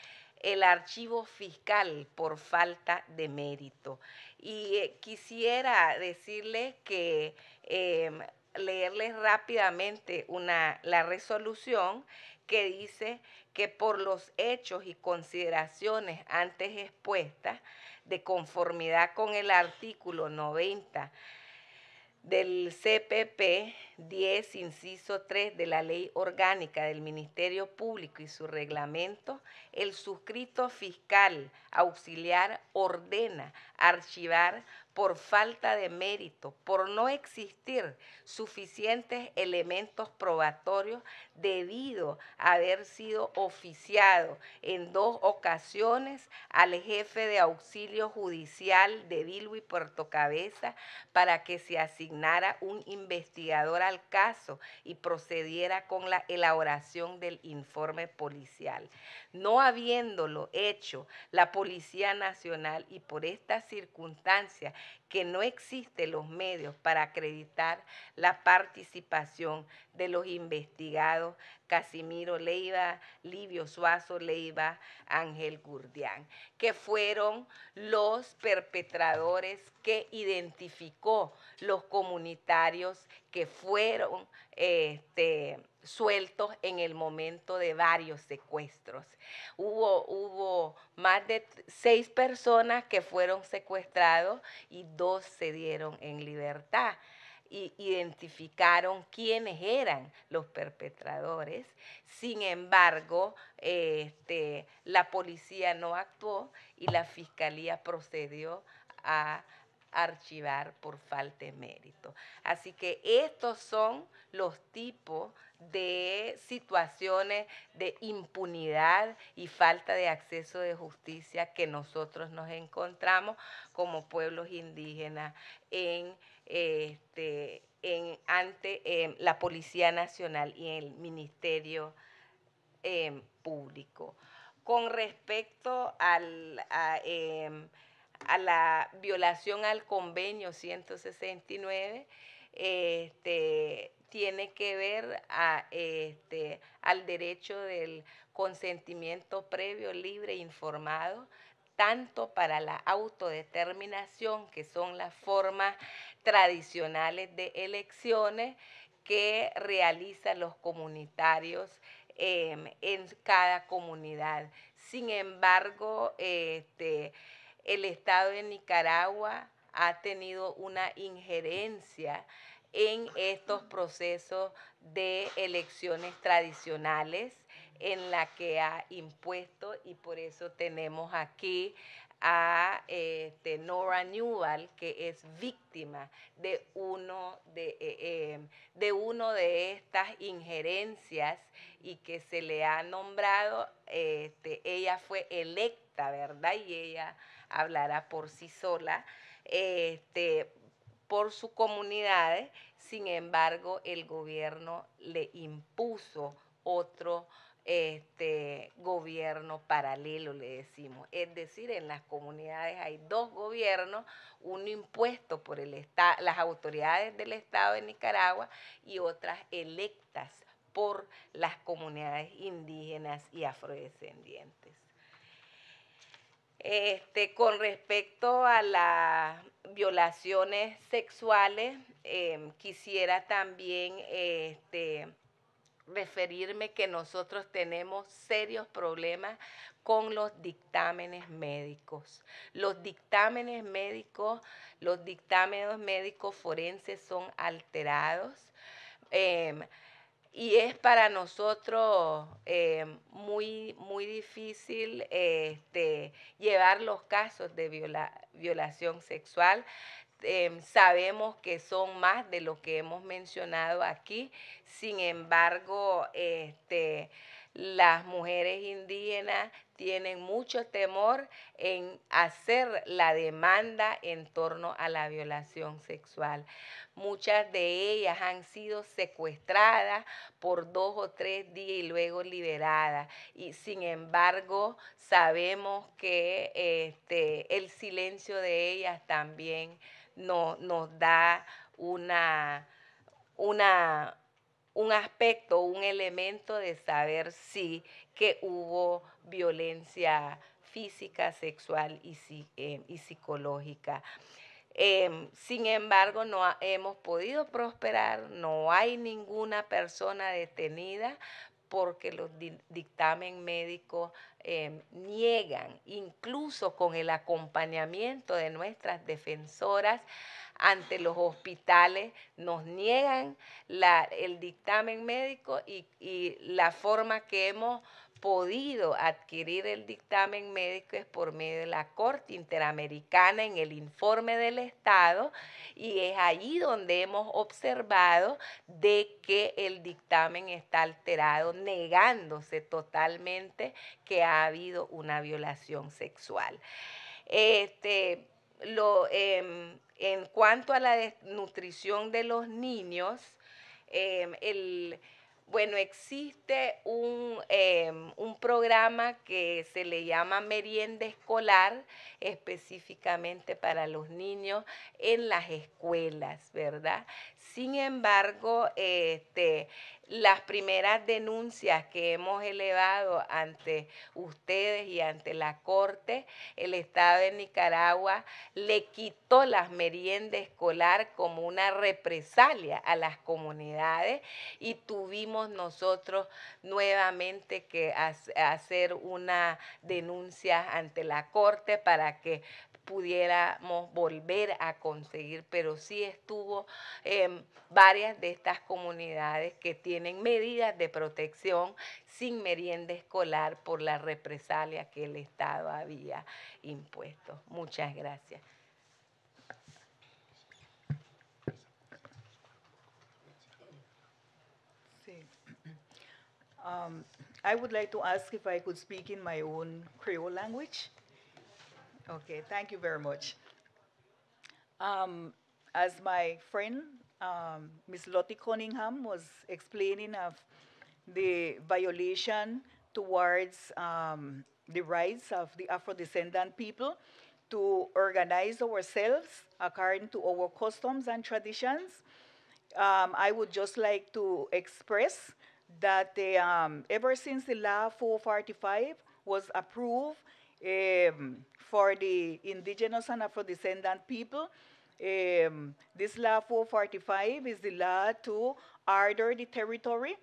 el archivo fiscal por falta de mérito. Y eh, quisiera decirles que Em, leerles rápidamente una, la resolución que dice que por los hechos y consideraciones antes expuestas, de conformidad con el artículo 90 del CPP, 10, inciso 3 de la Ley Orgánica del Ministerio Público y su reglamento, el suscrito fiscal auxiliar ordena archivar por falta de mérito, por no existir suficientes elementos probatorios debido a haber sido oficiado en dos ocasiones al jefe de auxilio judicial de Bilwi y Puerto Cabeza para que se asignara un investigador al caso y procediera con la elaboración del informe policial no habiéndolo hecho la Policía Nacional y por esta circunstancia que no existen los medios para acreditar la participación de los investigados Casimiro Leiva, Livio Suazo Leiva, Ángel Gurdián, que fueron los perpetradores que identificó los comunitarios que fueron este, sueltos en el momento de varios secuestros. Hubo, hubo más de seis personas que fueron secuestrados y dos se dieron en libertad. Y identificaron quiénes eran los perpetradores. Sin embargo, este, la policía no actuó y la fiscalía procedió a archivar por falta de mérito. Así que estos son los tipos de situaciones de impunidad y falta de acceso de justicia que nosotros nos encontramos como pueblos indígenas en este en ante la Policía Nacional y el Ministerio em, Público. Con respecto al, a, em, la violación al convenio 169, este, tiene que ver este, al derecho del consentimiento previo, libre e informado, tanto para la autodeterminación, que son las formas tradicionales de elecciones que realizan los comunitarios em, en cada comunidad. Sin embargo, este, el Estado de Nicaragua ha tenido una injerencia en estos procesos de elecciones tradicionales en la que ha impuesto y por eso tenemos aquí a este, Nora Newell, que es víctima de uno de, eh, em, de uno de estas injerencias y que se le ha nombrado, este, ella fue electa, ¿verdad? Y ella hablará por sí sola. Este, por sus comunidades, sin embargo el gobierno le impuso otro este, gobierno paralelo le decimos es decir en las comunidades hay dos gobiernos uno impuesto por el las autoridades del estado de Nicaragua y otras electas por las comunidades indígenas y afrodescendientes este, con respecto a la violaciones sexuales. Em, quisiera también este, referirme que nosotros tenemos serios problemas con los dictámenes médicos. Los dictámenes médicos, los dictámenes médicos forenses son alterados. Em, y es para nosotros eh, muy, muy difícil este, llevar los casos de violación sexual. Em, sabemos que son más de lo que hemos mencionado aquí, sin embargo, este, las mujeres indígenas tienen mucho temor en hacer la demanda en torno a la violación sexual. Muchas de ellas han sido secuestradas por dos o tres días y luego liberadas. Y sin embargo, sabemos que este, el silencio de ellas también no, nos da una, una un aspecto, un elemento de saber si que hubo violencia física, sexual y, eh, psicológica. Em, sin embargo, no hemos podido prosperar, no hay ninguna persona detenida porque los dictamen médicos em, niegan, incluso con el acompañamiento de nuestras defensoras, ante los hospitales, nos niegan el dictamen médico y, la forma que hemos podido adquirir el dictamen médico es por medio de la Corte Interamericana en el informe del Estado y es allí donde hemos observado de que el dictamen está alterado, negándose totalmente que ha habido una violación sexual. Este, lo, em, en cuanto a la desnutrición de los niños, em, bueno, existe un, em, un, programa que se le llama merienda escolar específicamente para los niños en las escuelas, ¿verdad? Sin embargo, este, las primeras denuncias que hemos elevado ante ustedes y ante la Corte, el Estado de Nicaragua le quitó las meriendas escolar como una represalia a las comunidades y tuvimos nosotros nuevamente que hacer una denuncia ante la Corte para que pudiéramos volver a conseguir, pero sí estuvo en em, varias de estas comunidades que tienen medidas de protección sin merienda escolar por la represalia que el Estado había impuesto. Muchas gracias. Um, I would like to ask if I could speak in my own Creole language. Okay, thank you very much. Um, as my friend, um, Ms. Lottie Cunningham was explaining of the violation towards um, the rights of the Afro-descendant people to organize ourselves according to our customs and traditions, um, I would just like to express that um, ever since the law 445 was approved, um, for the indigenous and Afro-descendant people. Um, this law 445 is the law to order the territory.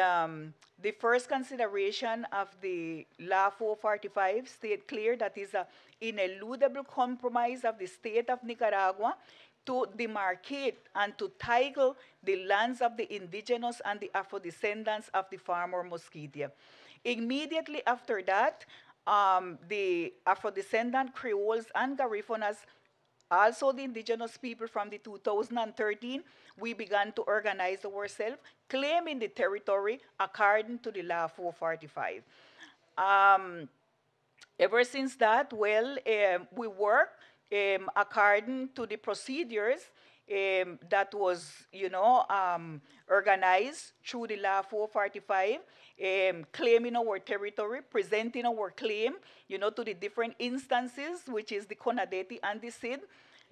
Um, the first consideration of the law 445 state clear that is an ineludible compromise of the state of Nicaragua to demarcate and to title the lands of the indigenous and the Afro-descendants of the former Mosquitia. Immediately after that, um, the Afro-descendant Creoles and Garifonas, also the indigenous people from the 2013, we began to organize ourselves, claiming the territory according to the law 445. Um, ever since that, well, um, we work according to the procedures um, that was, you know, um, organized through the law 445 um, claiming our territory, presenting our claim, you know, to the different instances, which is the Conadeti and the SID.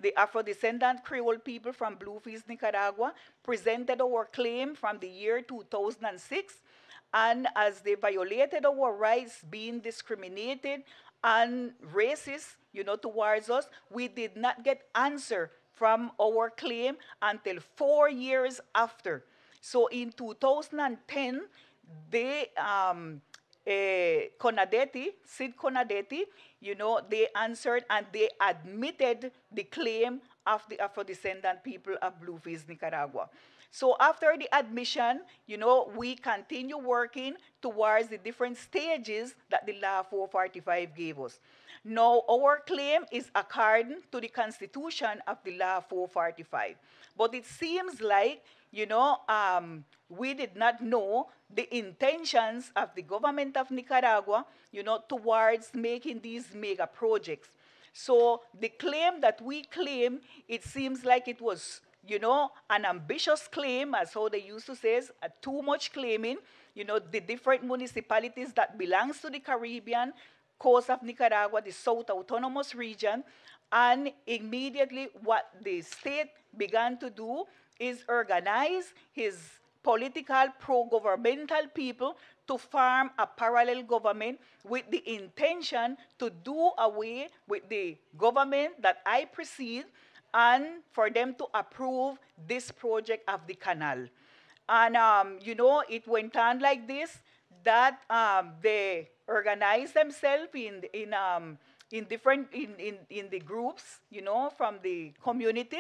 The Afro-descendant Creole people from Bluefields, Nicaragua, presented our claim from the year 2006, and as they violated our rights, being discriminated and racist, you know, towards us, we did not get answer from our claim until four years after. So in 2010, they, um, Conadetti, eh, Sid Conadetti, you know, they answered and they admitted the claim of the Afro-descendant people of Blueface, Nicaragua. So after the admission, you know, we continue working towards the different stages that the law 445 gave us. Now, our claim is according to the constitution of the law 445. But it seems like, you know, um, we did not know the intentions of the government of Nicaragua, you know, towards making these mega projects. So the claim that we claim, it seems like it was, you know, an ambitious claim, as how they used to say, uh, too much claiming. You know, the different municipalities that belongs to the Caribbean, coast of Nicaragua, the South Autonomous Region, and immediately what the state began to do is organize his political pro-governmental people to form a parallel government with the intention to do away with the government that I precede and for them to approve this project of the canal. And, um, you know, it went on like this, that um, they organized themselves in, in, um, in different, in, in, in the groups, you know, from the community,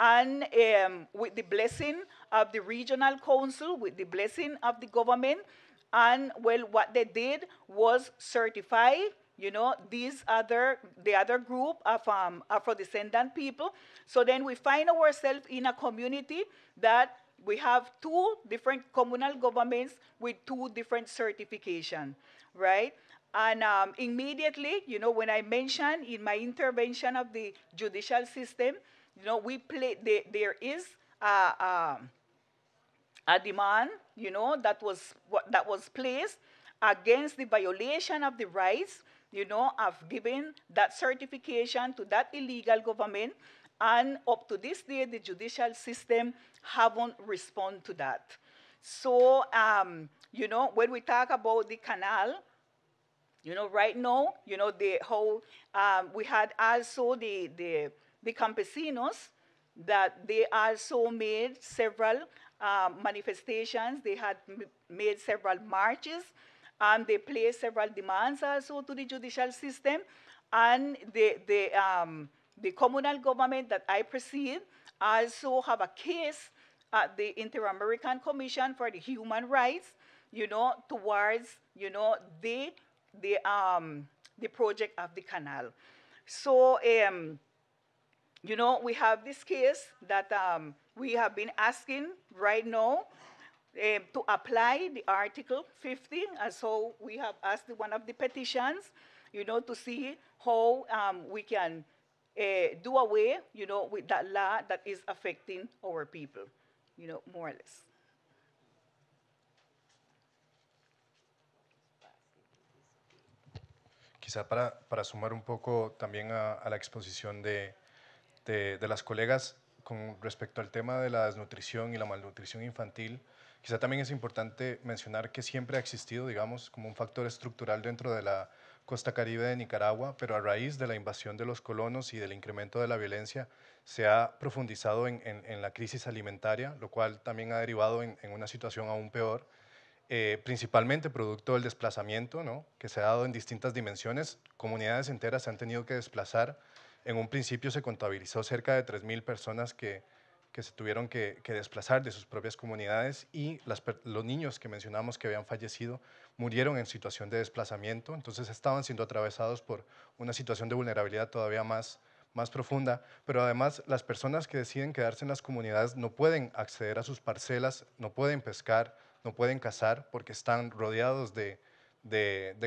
and um, with the blessing of the regional council with the blessing of the government. And well, what they did was certify, you know, these other, the other group of um, Afro-descendant people. So then we find ourselves in a community that we have two different communal governments with two different certification, right? And um, immediately, you know, when I mentioned in my intervention of the judicial system, you know, we play, they, there is a, um, a demand, you know, that was what that was placed against the violation of the rights, you know, of giving that certification to that illegal government. And up to this day, the judicial system haven't responded to that. So, um, you know, when we talk about the canal, you know, right now, you know, the whole, um, we had also the, the, the campesinos that they also made several um, manifestations. They had made several marches. and they placed several demands also to the judicial system. And the, the, um, the communal government that I preside also have a case at the Inter-American Commission for the Human Rights, you know, towards, you know, the, the, um, the project of the canal. So, um, you know, we have this case that um, we have been asking right now um, to apply the Article 50, and so we have asked one of the petitions, you know, to see how um, we can uh, do away, you know, with that law that is affecting our people, you know, more or less. Quizá para, para sumar un poco también a, a la exposición de, de, de las colegas, con respecto al tema de la desnutrición y la malnutrición infantil, quizá también es importante mencionar que siempre ha existido, digamos, como un factor estructural dentro de la costa caribe de Nicaragua, pero a raíz de la invasión de los colonos y del incremento de la violencia, se ha profundizado en, la crisis alimentaria, lo cual también ha derivado en, una situación aún peor. Eh, principalmente producto del desplazamiento, ¿no? que se ha dado en distintas dimensiones. Comunidades enteras se han tenido que desplazar en un principio se contabilizó cerca de 3.000 personas que, que se tuvieron que, desplazar de sus propias comunidades y los niños que mencionamos que habían fallecido murieron en situación de desplazamiento, entonces estaban siendo atravesados por una situación de vulnerabilidad todavía más, más profunda, pero además las personas que deciden quedarse en las comunidades no pueden acceder a sus parcelas, no pueden pescar, no pueden cazar porque están rodeados de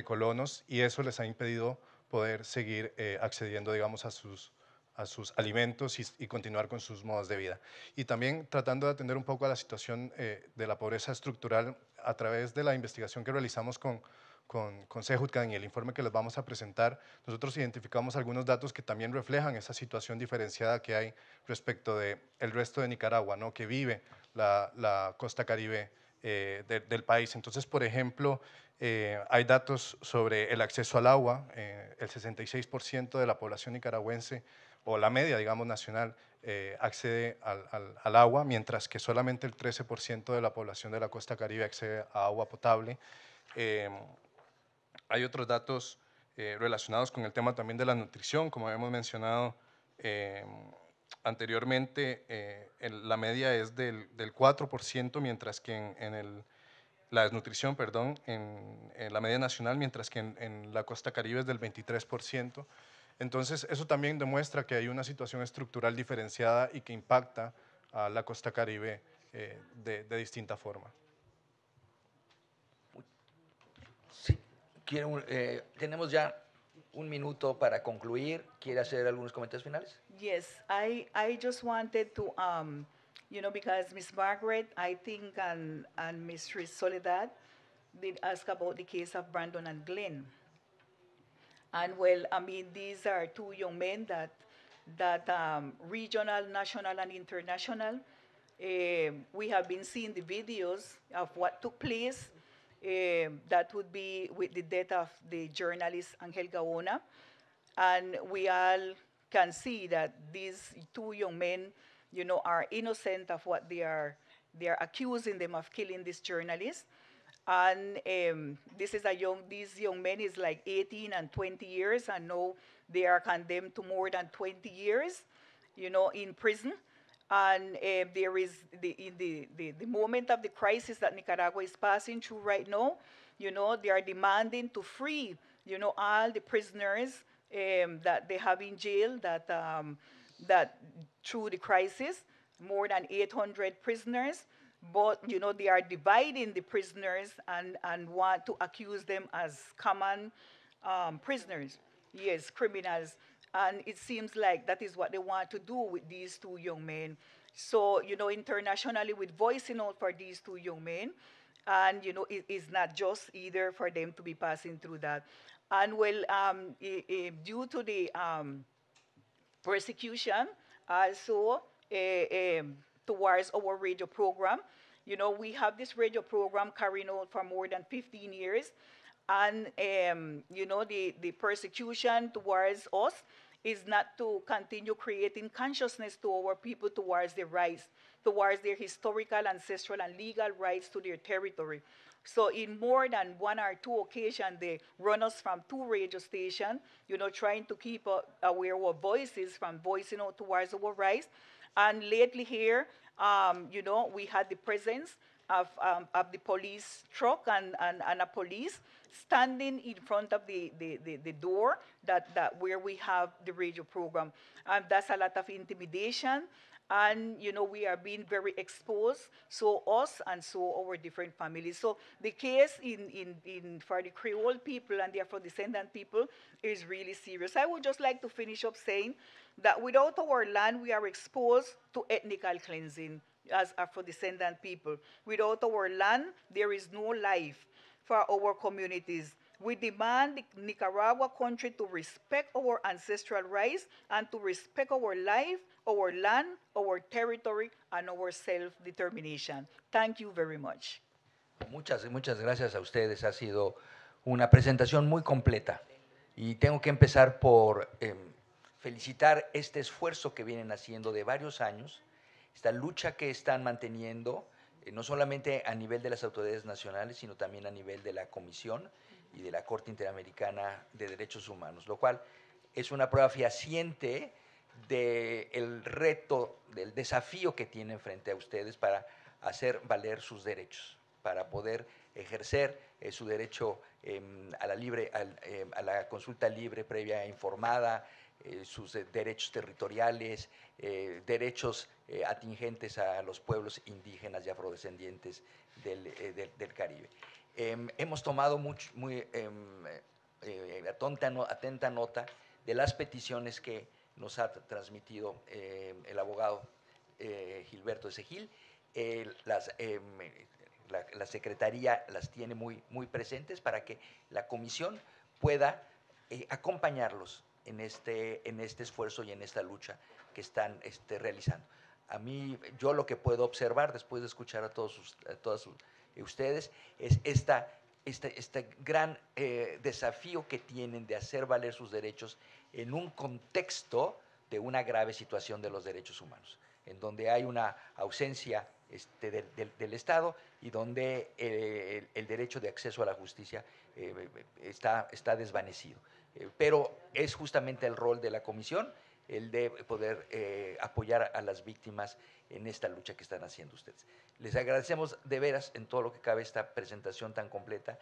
colonos y eso les ha impedido poder seguir eh, accediendo, digamos, a sus, a sus alimentos y, continuar con sus modos de vida. Y también tratando de atender un poco a la situación eh, de la pobreza estructural a través de la investigación que realizamos con, con, con y el informe que les vamos a presentar, nosotros identificamos algunos datos que también reflejan esa situación diferenciada que hay respecto del el resto de Nicaragua, ¿no? que vive la, la costa caribe eh, del país. Entonces, por ejemplo, eh, hay datos sobre el acceso al agua. Eh, el 66% de la población nicaragüense, o la media, digamos, nacional, eh, accede al, agua, mientras que solamente el 13% de la población de la costa caribe accede a agua potable. hay otros datos relacionados con el tema también de la nutrición, como habíamos mencionado anteriormente, la media es del, 4%, mientras que en el la desnutrición, perdón, en, la media nacional, mientras que en, la costa caribe es del 23%. Entonces, eso también demuestra que hay una situación estructural diferenciada y que impacta a la costa caribe eh, de, distinta forma. Sí, eh, tenemos ya un minuto para concluir. ¿Quiere hacer algunos comentarios finales? Yes, I, I just wanted to... Um, you know, because Miss Margaret, I think, and, and Mrs. Soledad did ask about the case of Brandon and Glenn. And well, I mean, these are two young men that, that um, regional, national, and international, uh, we have been seeing the videos of what took place. Uh, that would be with the death of the journalist Angel Gaona. And we all can see that these two young men you know, are innocent of what they are, they are accusing them of killing this journalist. And um, this is a young, these young men is like 18 and 20 years, and now they are condemned to more than 20 years, you know, in prison. And uh, there is the, in the, the, the moment of the crisis that Nicaragua is passing through right now, you know, they are demanding to free, you know, all the prisoners um, that they have in jail that um, that through the crisis, more than 800 prisoners, but you know they are dividing the prisoners and, and want to accuse them as common um, prisoners, yes, criminals. And it seems like that is what they want to do with these two young men. So, you know, internationally with voicing out for these two young men, and you know it is not just either for them to be passing through that and well um, it, it, due to the um, persecution also eh, eh, towards our radio program. You know, we have this radio program carrying on for more than 15 years, and um, you know, the, the persecution towards us is not to continue creating consciousness to our people towards their rights, towards their historical, ancestral, and legal rights to their territory. So in more than one or two occasions, they run us from two radio stations, you know, trying to keep uh, aware our voices from voicing out towards our rights. And lately here, um, you know, we had the presence of, um, of the police truck and, and, and a police standing in front of the, the, the, the, door that, that where we have the radio program. Um, that's a lot of intimidation and you know we are being very exposed so us and so our different families so the case in in, in for the creole people and the afro-descendant people is really serious i would just like to finish up saying that without our land we are exposed to ethnical cleansing as afro-descendant people without our land there is no life for our communities We demand Nicaragua country to respect our ancestral rights and to respect our life, our land, our territory, and our self-determination. Thank you very much. Muchas, y muchas gracias a ustedes. Ha sido una presentación muy completa. Y tengo que empezar por em, felicitar este esfuerzo que vienen haciendo de varios años, esta lucha que están manteniendo, eh, no solamente a nivel de las autoridades nacionales, sino también a nivel de la Comisión y de la Corte Interamericana de Derechos Humanos, lo cual es una prueba fehaciente del reto, del desafío que tienen frente a ustedes para hacer valer sus derechos, para poder ejercer eh, su derecho em, a, la libre, em, a la consulta libre, previa e informada, eh, sus eh, derechos territoriales, derechos atingentes a los pueblos indígenas y afrodescendientes del Caribe. Em, hemos tomado muy em, eh, atenta, nota de las peticiones que nos ha transmitido em, el abogado eh, Gilberto Segil. Eh, las, la, Secretaría las tiene muy, presentes para que la Comisión pueda acompañarlos este, en este, esfuerzo y en esta lucha que están este, realizando. A mí, yo lo que puedo observar después de escuchar a, todos a todas sus, eh, ustedes, es este, este, gran eh, desafío que tienen de hacer valer sus derechos en un contexto de una grave situación de los derechos humanos, en donde hay una ausencia este, del, Estado y donde eh, el, derecho de acceso a la justicia está desvanecido. pero es justamente el rol de la Comisión el de poder eh, apoyar a las víctimas en esta lucha que están haciendo ustedes. Les agradecemos de veras en todo lo que cabe esta presentación tan completa.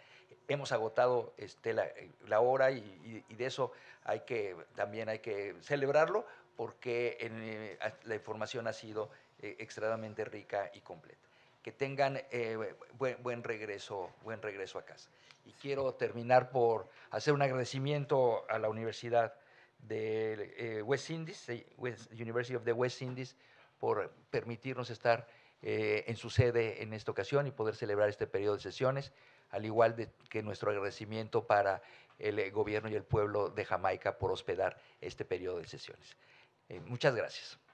Hemos agotado este, la, hora y, de eso hay que, también hay que celebrarlo porque eh, la información ha sido eh, extremadamente rica y completa. Que tengan regreso, buen regreso a casa. Y quiero terminar por hacer un agradecimiento a la Universidad de eh, West Indies, eh, University of the West Indies, por permitirnos estar eh, en su sede en esta ocasión y poder celebrar este periodo de sesiones, al igual de, que nuestro agradecimiento para el gobierno y el pueblo de Jamaica por hospedar este periodo de sesiones. muchas gracias.